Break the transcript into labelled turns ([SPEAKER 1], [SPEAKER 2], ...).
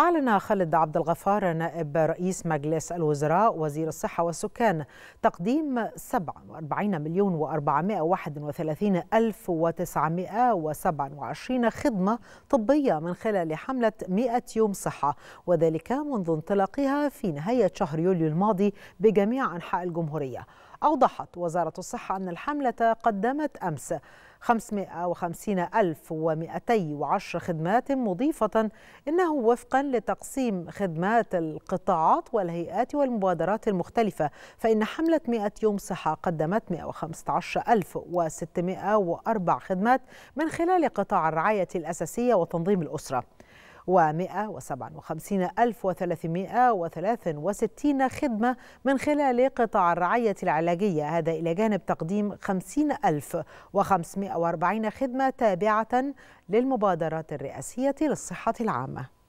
[SPEAKER 1] أعلن خالد عبد الغفار نائب رئيس مجلس الوزراء وزير الصحة والسكان تقديم 47 مليون و431 ألف و927 خدمة طبية من خلال حملة 100 يوم صحة وذلك منذ انطلاقها في نهاية شهر يوليو الماضي بجميع أنحاء الجمهورية أوضحت وزارة الصحة أن الحملة قدمت أمس 550210 خدمات مضيفة إنه وفقا لتقسيم خدمات القطاعات والهيئات والمبادرات المختلفة فإن حملة 100 يوم صحة قدمت 115604 خدمات من خلال قطاع الرعاية الأساسية وتنظيم الأسرة و 157363 خدمة من خلال قطاع الرعاية العلاجية هذا إلى جانب تقديم 50540 خدمة تابعة للمبادرات الرئاسية للصحة العامة